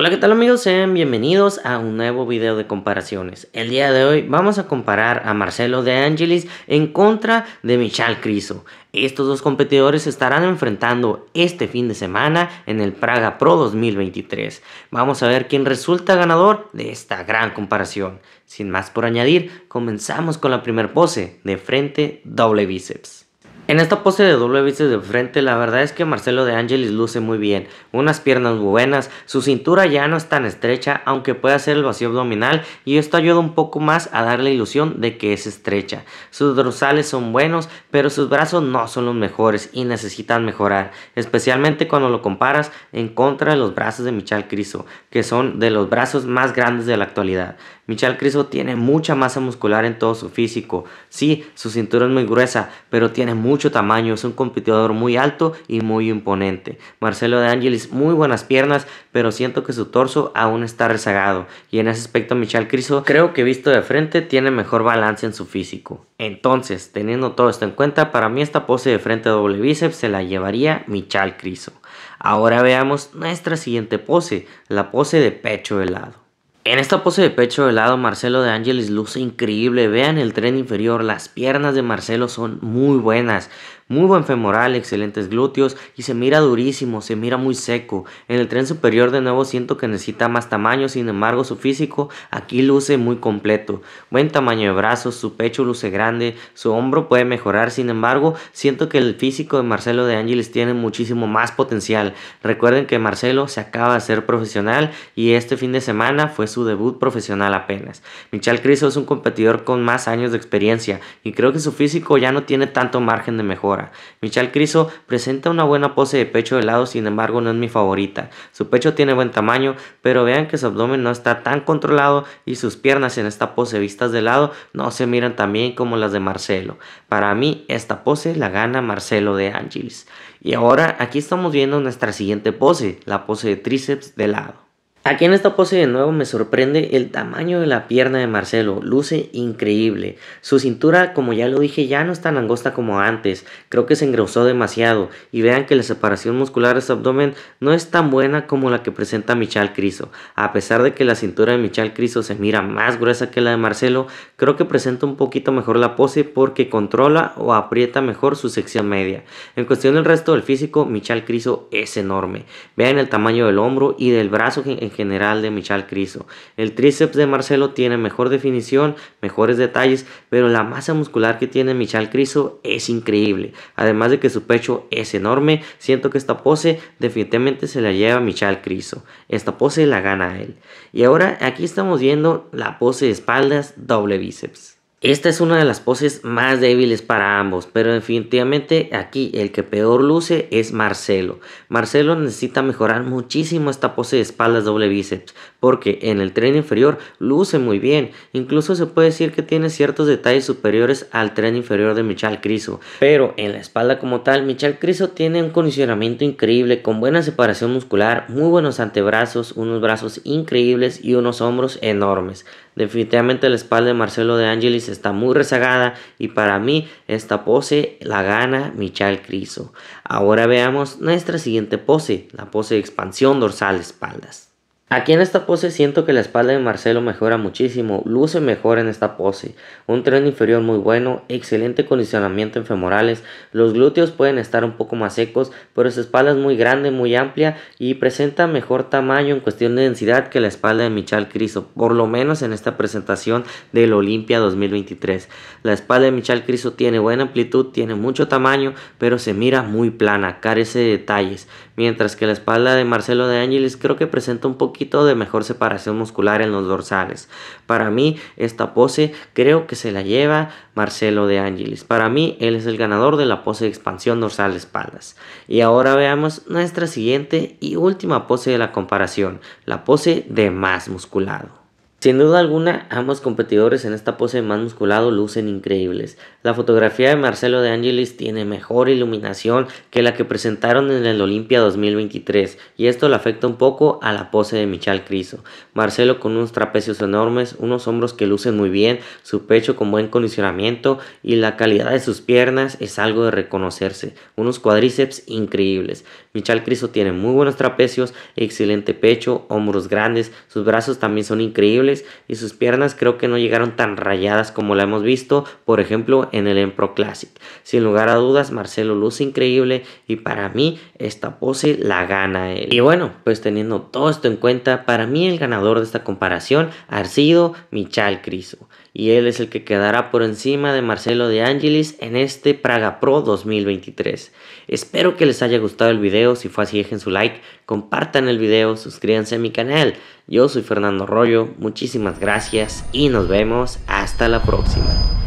Hola, ¿qué tal amigos? Sean bienvenidos a un nuevo video de comparaciones. El día de hoy vamos a comparar a Marcelo de Angelis en contra de Michal Criso. Estos dos competidores se estarán enfrentando este fin de semana en el Praga Pro 2023. Vamos a ver quién resulta ganador de esta gran comparación. Sin más por añadir, comenzamos con la primera pose de frente doble bíceps. En esta pose de doble viste de frente, la verdad es que Marcelo de Angelis luce muy bien, unas piernas buenas, su cintura ya no es tan estrecha, aunque puede hacer el vacío abdominal y esto ayuda un poco más a dar la ilusión de que es estrecha. Sus dorsales son buenos, pero sus brazos no son los mejores y necesitan mejorar, especialmente cuando lo comparas en contra de los brazos de Michal Criso, que son de los brazos más grandes de la actualidad. Michal Criso tiene mucha masa muscular en todo su físico. Sí, su cintura es muy gruesa, pero tiene mucho tamaño. Es un competidor muy alto y muy imponente. Marcelo de Angelis, muy buenas piernas, pero siento que su torso aún está rezagado. Y en ese aspecto, Michal Criso, creo que visto de frente, tiene mejor balance en su físico. Entonces, teniendo todo esto en cuenta, para mí esta pose de frente doble bíceps se la llevaría Michal Criso. Ahora veamos nuestra siguiente pose, la pose de pecho helado. En esta pose de pecho de lado, Marcelo de Ángeles luce increíble. Vean el tren inferior, las piernas de Marcelo son muy buenas. Muy buen femoral, excelentes glúteos y se mira durísimo, se mira muy seco. En el tren superior de nuevo siento que necesita más tamaño, sin embargo su físico aquí luce muy completo. Buen tamaño de brazos, su pecho luce grande, su hombro puede mejorar, sin embargo siento que el físico de Marcelo de Ángeles tiene muchísimo más potencial. Recuerden que Marcelo se acaba de ser profesional y este fin de semana fue su debut profesional apenas. Michal Criso es un competidor con más años de experiencia y creo que su físico ya no tiene tanto margen de mejora. Michal Criso presenta una buena pose de pecho de lado, sin embargo no es mi favorita. Su pecho tiene buen tamaño, pero vean que su abdomen no está tan controlado y sus piernas en esta pose vistas de lado no se miran tan bien como las de Marcelo. Para mí esta pose la gana Marcelo de Angelis. Y ahora aquí estamos viendo nuestra siguiente pose, la pose de tríceps de lado. Aquí en esta pose de nuevo me sorprende el tamaño de la pierna de Marcelo, luce increíble. Su cintura, como ya lo dije, ya no es tan angosta como antes, creo que se engrosó demasiado y vean que la separación muscular de su abdomen no es tan buena como la que presenta Michal Criso. A pesar de que la cintura de Michal Criso se mira más gruesa que la de Marcelo, creo que presenta un poquito mejor la pose porque controla o aprieta mejor su sección media. En cuestión del resto del físico, Michal Criso es enorme. Vean el tamaño del hombro y del brazo en general de Michal Criso. El tríceps de Marcelo tiene mejor definición, mejores detalles, pero la masa muscular que tiene Michal Criso es increíble. Además de que su pecho es enorme, siento que esta pose definitivamente se la lleva Michal Criso. Esta pose la gana a él. Y ahora aquí estamos viendo la pose de espaldas doble bíceps. Esta es una de las poses más débiles para ambos, pero definitivamente aquí el que peor luce es Marcelo. Marcelo necesita mejorar muchísimo esta pose de espaldas doble bíceps, porque en el tren inferior luce muy bien, incluso se puede decir que tiene ciertos detalles superiores al tren inferior de Michal Criso, pero en la espalda como tal, Michal Criso tiene un condicionamiento increíble, con buena separación muscular, muy buenos antebrazos, unos brazos increíbles y unos hombros enormes. Definitivamente la espalda de Marcelo de Angelis está muy rezagada y para mí esta pose la gana Michal Criso. Ahora veamos nuestra siguiente pose, la pose de expansión dorsal espaldas. Aquí en esta pose siento que la espalda de Marcelo mejora muchísimo, luce mejor en esta pose, un tren inferior muy bueno, excelente condicionamiento en femorales, los glúteos pueden estar un poco más secos, pero su espalda es muy grande, muy amplia y presenta mejor tamaño en cuestión de densidad que la espalda de Michal Criso, por lo menos en esta presentación del Olimpia 2023. La espalda de Michal Criso tiene buena amplitud, tiene mucho tamaño, pero se mira muy plana, carece de detalles, mientras que la espalda de Marcelo de Ángeles creo que presenta un poquito de mejor separación muscular en los dorsales. Para mí, esta pose creo que se la lleva Marcelo de Ángeles Para mí, él es el ganador de la pose de expansión dorsal espaldas. Y ahora veamos nuestra siguiente y última pose de la comparación, la pose de más musculado. Sin duda alguna, ambos competidores en esta pose de más musculado lucen increíbles. La fotografía de Marcelo de Angelis tiene mejor iluminación que la que presentaron en el Olimpia 2023 y esto le afecta un poco a la pose de Michal Criso. Marcelo con unos trapecios enormes, unos hombros que lucen muy bien, su pecho con buen condicionamiento y la calidad de sus piernas es algo de reconocerse, unos cuadríceps increíbles. Michal Cristo tiene muy buenos trapecios, excelente pecho, hombros grandes, sus brazos también son increíbles y sus piernas creo que no llegaron tan rayadas como la hemos visto, por ejemplo, en el Empro Classic. Sin lugar a dudas, Marcelo luce increíble y para mí esta pose la gana él. Y bueno, pues teniendo todo esto en cuenta, para mí el ganador de esta comparación ha sido Michal Cristo y él es el que quedará por encima de Marcelo de Angelis en este Praga Pro 2023. Espero que les haya gustado el video, si fue así dejen su like, compartan el video, suscríbanse a mi canal. Yo soy Fernando Rollo, muchísimas gracias y nos vemos hasta la próxima.